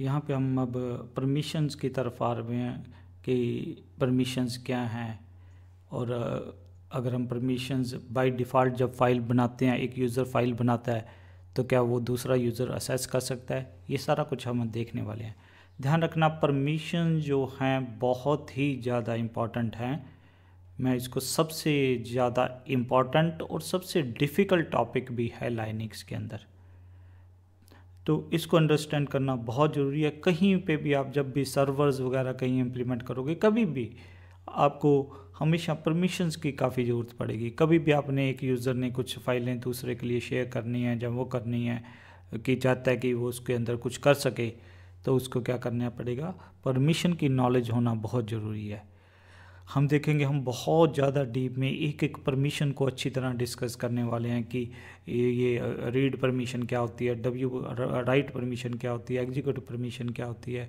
यहाँ पे हम अब परमिशंस की तरफ आ रहे हैं कि परमिशंस क्या हैं और अगर हम परमिशंस बाय डिफ़ॉल्ट जब फ़ाइल बनाते हैं एक यूज़र फाइल बनाता है तो क्या वो दूसरा यूज़र असेस कर सकता है ये सारा कुछ हम देखने वाले हैं ध्यान रखना परमिशन जो हैं बहुत ही ज़्यादा इम्पॉर्टेंट हैं मैं इसको सबसे ज़्यादा इम्पॉर्टेंट और सबसे डिफ़िकल्ट टॉपिक भी है लाइनिक्स के अंदर तो इसको अंडरस्टैंड करना बहुत ज़रूरी है कहीं पे भी आप जब भी सर्वर्स वगैरह कहीं इम्प्लीमेंट करोगे कभी भी आपको हमेशा परमिशंस की काफ़ी ज़रूरत पड़ेगी कभी भी आपने एक यूज़र ने कुछ फाइलें दूसरे के लिए शेयर करनी है जब वो करनी है कि चाहता है कि वो उसके अंदर कुछ कर सके तो उसको क्या करना पड़ेगा परमिशन की नॉलेज होना बहुत ज़रूरी है हम देखेंगे हम बहुत ज़्यादा डीप में एक एक परमिशन को अच्छी तरह डिस्कस करने वाले हैं कि ये रीड परमिशन क्या होती है डब्ल्यू राइट परमिशन क्या होती है एग्जीक्यूटिव परमिशन क्या होती है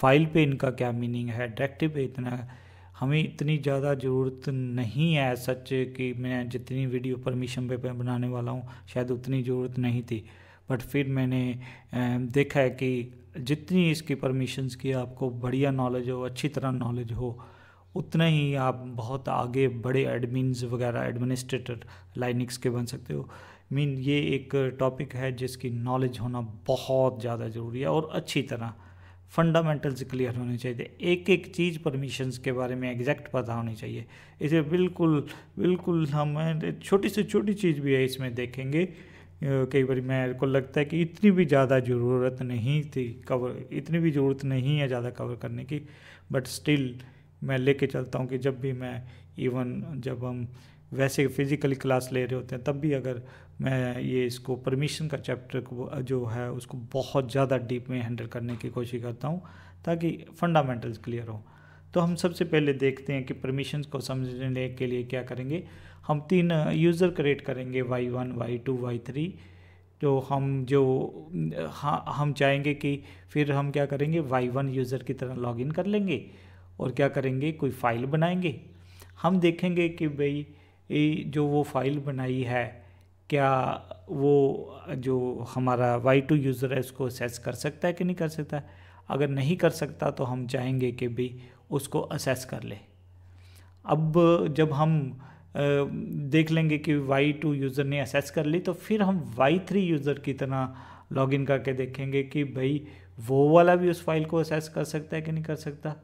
फाइल पे इनका क्या मीनिंग है डायरेक्टिव पे इतना हमें इतनी ज़्यादा ज़रूरत नहीं है सच कि मैं जितनी वीडियो परमिशन पे बनाने वाला हूँ शायद उतनी ज़रूरत नहीं थी बट फिर मैंने देखा है कि जितनी इसकी परमिशंस की आपको बढ़िया नॉलेज हो अच्छी तरह नॉलेज हो उतना ही आप बहुत आगे बड़े एडमिन वगैरह एडमिनिस्ट्रेटर लाइनिक्स के बन सकते हो मीन ये एक टॉपिक है जिसकी नॉलेज होना बहुत ज़्यादा ज़रूरी है और अच्छी तरह फंडामेंटल्स क्लियर होने चाहिए एक एक चीज़ परमिशंस के बारे में एग्जैक्ट पता होनी चाहिए इसे बिल्कुल बिल्कुल हम छोटी से छोटी चीज़ भी है इसमें देखेंगे कई बार मेरे को लगता है कि इतनी भी ज़्यादा ज़रूरत नहीं थी कवर इतनी भी ज़रूरत नहीं है ज़्यादा कवर करने की बट स्टिल मैं लेके चलता हूँ कि जब भी मैं इवन जब हम वैसे फिज़िकली क्लास ले रहे होते हैं तब भी अगर मैं ये इसको परमिशन का चैप्टर को जो है उसको बहुत ज़्यादा डीप में हैंडल करने की कोशिश करता हूँ ताकि फंडामेंटल्स क्लियर हों तो हम सबसे पहले देखते हैं कि परमिशन को समझने के लिए क्या करेंगे हम तीन यूज़र क्रिएट करेंगे Y one Y two Y three तो हम जो हाँ हम चाहेंगे कि फिर हम क्या करेंगे वाई वन यूज़र की तरह लॉगिन कर लेंगे और क्या करेंगे कोई फाइल बनाएंगे हम देखेंगे कि भाई जो वो फाइल बनाई है क्या वो जो हमारा वाई टू यूज़र है उसको असेस कर सकता है कि नहीं कर सकता अगर नहीं कर सकता तो हम चाहेंगे कि भाई उसको असेस कर ले अब जब हम देख लेंगे कि वाई टू यूज़र ने असेस कर ली तो फिर हम वाई थ्री यूज़र की तरह लॉगिन करके देखेंगे कि भाई वो वाला भी उस फाइल को असेस कर सकता है कि नहीं कर सकता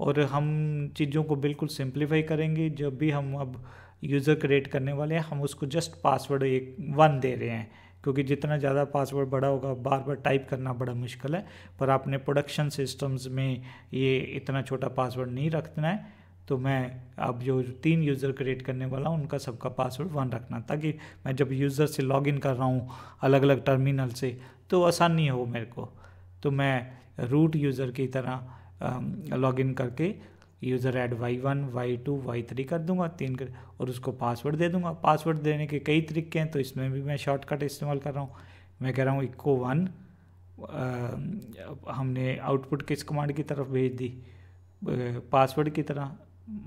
और हम चीज़ों को बिल्कुल सिंप्लीफाई करेंगे जब भी हम अब यूज़र क्रिएट करने वाले हैं हम उसको जस्ट पासवर्ड एक वन दे रहे हैं क्योंकि जितना ज़्यादा पासवर्ड बड़ा होगा बार बार टाइप करना बड़ा मुश्किल है पर आपने प्रोडक्शन सिस्टम्स में ये इतना छोटा पासवर्ड नहीं रखना है तो मैं अब जो तीन यूज़र क्रिएट करने वाला हूँ उनका सबका पासवर्ड वन रखना ताकि मैं जब यूज़र से लॉगिन कर रहा हूँ अलग अलग टर्मिनल से तो आसानी हो मेरे को तो मैं रूट यूज़र की तरह लॉग इन करके user add Y one Y two Y three कर दूंगा तीन कर और उसको पासवर्ड दे दूंगा पासवर्ड देने के कई तरीके हैं तो इसमें भी मैं शॉर्टकट इस्तेमाल कर रहा हूँ मैं कह रहा हूँ इक्को वन हमने आउटपुट किस कमांड की तरफ भेज दी पासवर्ड की तरह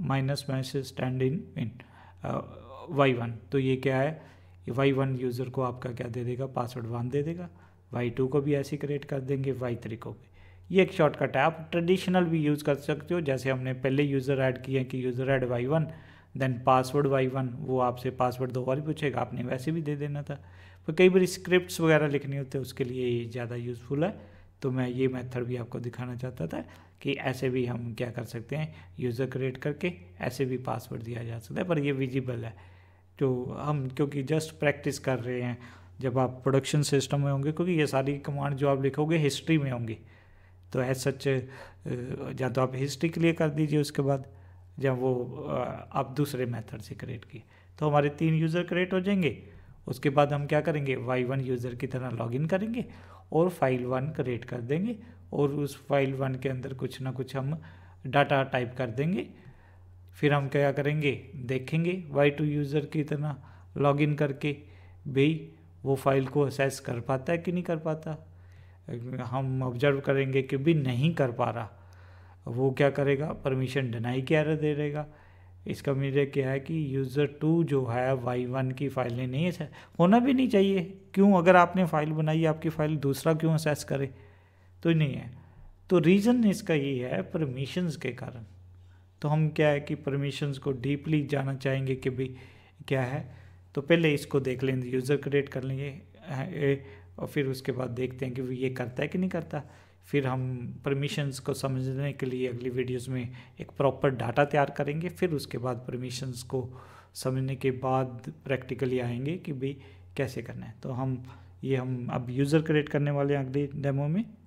minus message stand in in Y one तो ये क्या है वाई वन यूज़र को आपका क्या दे देगा पासवर्ड वन दे देगा वाई टू को भी ऐसे क्रिएट कर देंगे वाई थ्री को भी ये एक शॉर्टकट है आप ट्रेडिशनल भी यूज़ कर सकते हो जैसे हमने पहले यूज़र ऐड किए कि user add Y one then password Y one वो आपसे पासवर्ड दो बार पूछेगा आपने वैसे भी दे देना था पर कई बार स्क्रिप्ट्स वगैरह लिखनी होती है उसके लिए ये ज़्यादा यूज़फुल है तो मैं ये मेथड भी आपको दिखाना चाहता था कि ऐसे भी हम क्या कर सकते हैं यूज़र क्रिएट करके ऐसे भी पासवर्ड दिया जा सकता है पर ये विजिबल है तो हम क्योंकि जस्ट प्रैक्टिस कर रहे हैं जब आप प्रोडक्शन सिस्टम में होंगे क्योंकि ये सारी कमांड जो आप लिखोगे हिस्ट्री में होंगी तो एज सच uh, या तो आप हिस्ट्री क्लियर कर दीजिए उसके बाद या वो uh, आप दूसरे मेथड से क्रिएट किए तो हमारे तीन यूज़र क्रिएट हो जाएंगे उसके बाद हम क्या करेंगे वाई वन यूज़र की तरह लॉगिन करेंगे और फाइल वन क्रिएट कर देंगे और उस फाइल वन के अंदर कुछ ना कुछ हम डाटा टाइप कर देंगे फिर हम क्या करेंगे देखेंगे वाई टू यूज़र की तरह लॉगिन करके भी वो फाइल को असेस कर पाता है कि नहीं कर पाता हम ऑब्जर्व करेंगे कि भी नहीं कर पा रहा वो क्या करेगा परमिशन डिनाई क्या दे देगा इसका मेरे क्या है कि यूज़र टू जो है वाई वन की फाइलें नहीं है होना भी नहीं चाहिए क्यों अगर आपने फ़ाइल बनाई आपकी फ़ाइल दूसरा क्यों असेस करे तो नहीं है तो रीज़न इसका ये है परमिशंस के कारण तो हम क्या है कि परमिशंस को डीपली जाना चाहेंगे कि भाई क्या है तो पहले इसको देख लेंगे यूज़र क्रिएट कर लेंगे और फिर उसके बाद देखते हैं कि वो ये करता है कि नहीं करता फिर हम परमिशंस को समझने के लिए अगली वीडियोस में एक प्रॉपर डाटा तैयार करेंगे फिर उसके बाद परमिशंस को समझने के बाद प्रैक्टिकली आएंगे कि भाई कैसे करना है तो हम ये हम अब यूज़र क्रिएट करने वाले हैं अगले डेमो में